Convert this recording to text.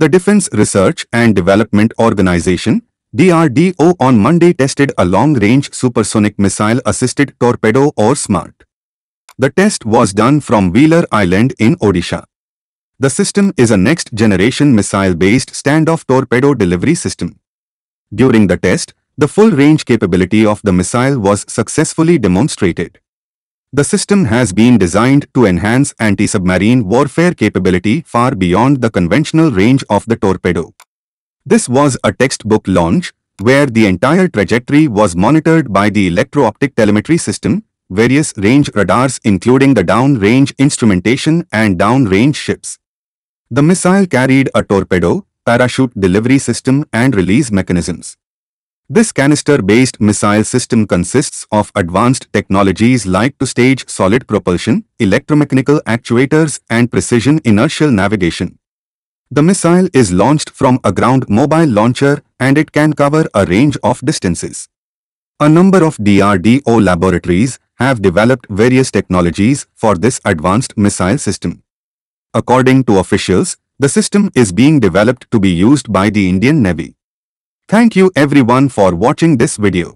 The Defense Research and Development Organization DRDO on Monday tested a long-range supersonic missile-assisted torpedo or SMART. The test was done from Wheeler Island in Odisha. The system is a next-generation missile-based standoff torpedo delivery system. During the test, the full range capability of the missile was successfully demonstrated. The system has been designed to enhance anti-submarine warfare capability far beyond the conventional range of the torpedo. This was a textbook launch, where the entire trajectory was monitored by the electro-optic telemetry system, various range radars including the downrange instrumentation and downrange ships. The missile carried a torpedo, parachute delivery system and release mechanisms. This canister-based missile system consists of advanced technologies like two-stage solid propulsion, electromechanical actuators and precision inertial navigation. The missile is launched from a ground mobile launcher and it can cover a range of distances. A number of DRDO laboratories have developed various technologies for this advanced missile system. According to officials, the system is being developed to be used by the Indian Navy. Thank you everyone for watching this video.